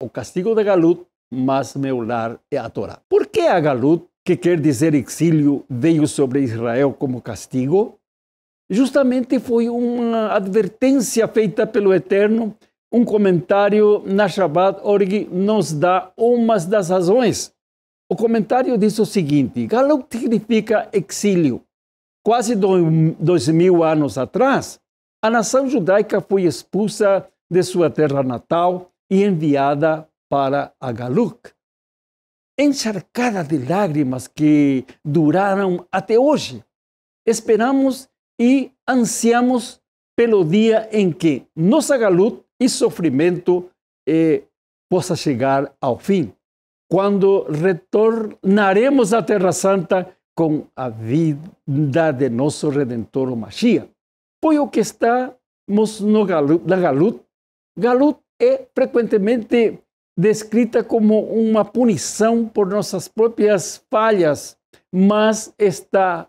o castigo de Galut, mas meu lar é a Torá. Por que a Galut, que quer dizer exílio, veio sobre Israel como castigo? Justamente foi uma advertência feita pelo Eterno, um comentário na Shabbat Org nos dá uma das razões. O comentário diz o seguinte: Galut significa exílio. Quase dois mil anos atrás, a nação judaica foi expulsa de sua terra natal e enviada para Agaluc, encharcada de lágrimas que duraram até hoje. Esperamos e ansiamos pelo dia em que nossa galuta e sofrimento eh, possa chegar ao fim, quando retornaremos à Terra Santa com a vida de nosso Redentor, o Mashiach. Foi o que estamos no na Galut, Galut é frequentemente descrita como uma punição por nossas próprias falhas, mas está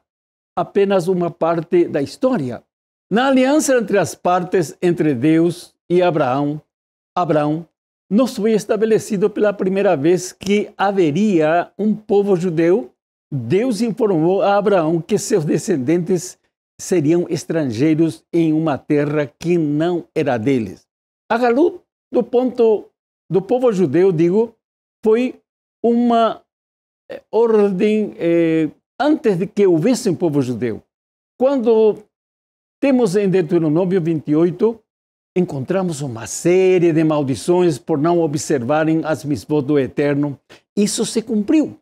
apenas uma parte da história. Na aliança entre as partes, entre Deus e Abraão, Abraão nos foi estabelecido pela primeira vez que haveria um povo judeu. Deus informou a Abraão que seus descendentes seriam estrangeiros em uma terra que não era deles. A Agalu do ponto do povo judeu, digo, foi uma eh, ordem eh, antes de que houvesse um povo judeu. Quando temos em Deuteronômio 28, encontramos uma série de maldições por não observarem as misbos do Eterno. Isso se cumpriu.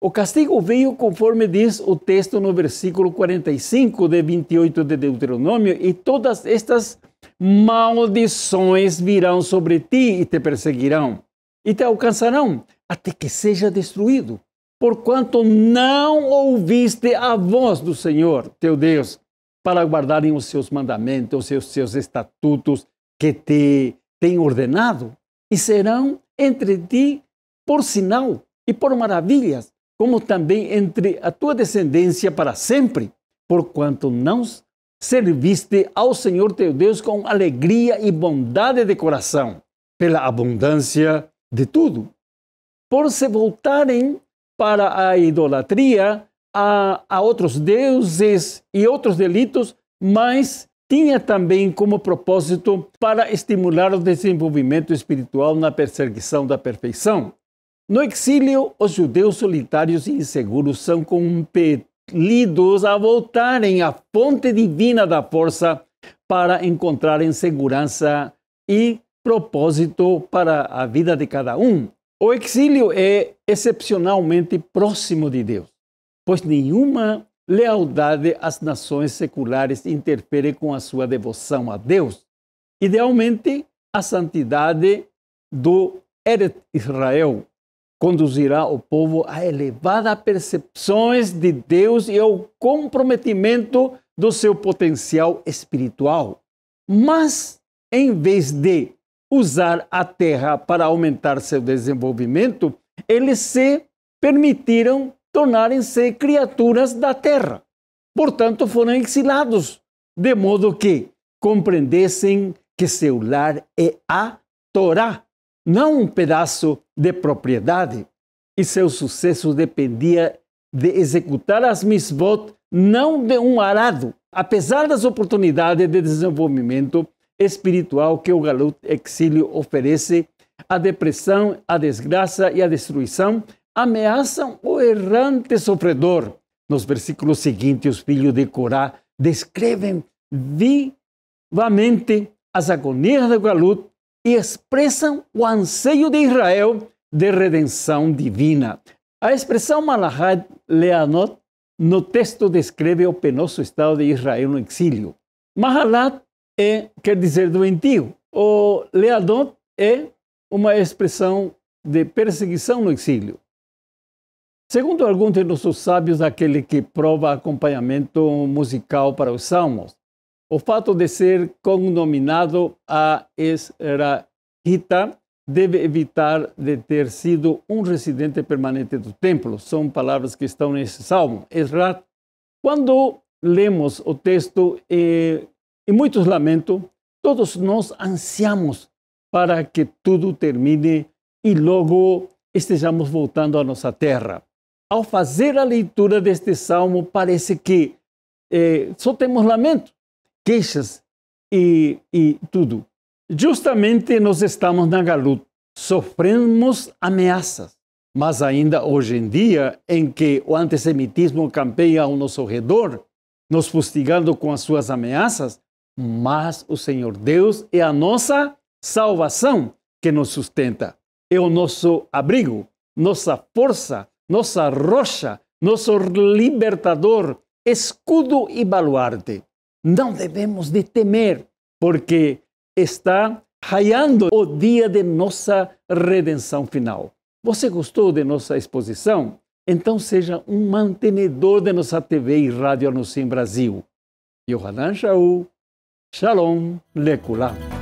O castigo veio conforme diz o texto no versículo 45 de 28 de Deuteronômio, e todas estas maldições virão sobre ti e te perseguirão, e te alcançarão, até que seja destruído, porquanto não ouviste a voz do Senhor teu Deus, para guardarem os seus mandamentos, os seus, seus estatutos que te tem ordenado, e serão entre ti por sinal e por maravilhas como também entre a tua descendência para sempre, porquanto não serviste ao Senhor teu Deus com alegria e bondade de coração, pela abundância de tudo. Por se voltarem para a idolatria, a, a outros deuses e outros delitos, mas tinha também como propósito para estimular o desenvolvimento espiritual na perseguição da perfeição no exílio, os judeus solitários e inseguros são compelidos a voltarem à fonte divina da força para encontrarem segurança e propósito para a vida de cada um. O exílio é excepcionalmente próximo de Deus, pois nenhuma lealdade às nações seculares interfere com a sua devoção a Deus. Idealmente, a santidade do Eret Israel, conduzirá o povo a elevada percepções de Deus e ao comprometimento do seu potencial espiritual. Mas, em vez de usar a terra para aumentar seu desenvolvimento, eles se permitiram tornarem-se criaturas da terra. Portanto, foram exilados, de modo que compreendessem que seu lar é a Torá, não um pedaço de propriedade, e seu sucesso dependia de executar as mitzvot não de um arado, apesar das oportunidades de desenvolvimento espiritual que o galut exílio oferece, a depressão, a desgraça e a destruição ameaçam o errante sofredor. Nos versículos seguintes, os filhos de Corá descrevem vivamente as agonias do galut e expressam o anseio de Israel de redenção divina. A expressão Malahat Leanot no texto descreve o penoso estado de Israel no exílio. Mahalat é, quer dizer doentio, ou Leanot é uma expressão de perseguição no exílio. Segundo alguns de nossos sábios, aquele que prova acompanhamento musical para os salmos, o fato de ser connominado a Esrahita deve evitar de ter sido um residente permanente do templo. São palavras que estão nesse salmo. Esrat. Quando lemos o texto, e, e muitos lamentam, todos nós ansiamos para que tudo termine e logo estejamos voltando à nossa terra. Ao fazer a leitura deste salmo, parece que eh, só temos lamento queixas e, e tudo. Justamente nós estamos na galuta, sofremos ameaças, mas ainda hoje em dia, em que o antissemitismo campeia ao nosso redor, nos fustigando com as suas ameaças, mas o Senhor Deus é a nossa salvação que nos sustenta, é o nosso abrigo, nossa força, nossa rocha, nosso libertador, escudo e baluarte não devemos de temer, porque está raiando o dia de nossa redenção final. Você gostou de nossa exposição? Então seja um mantenedor de nossa TV e rádio Anuncia em Brasil. Yohanan Shaul, Shalom Lekulam.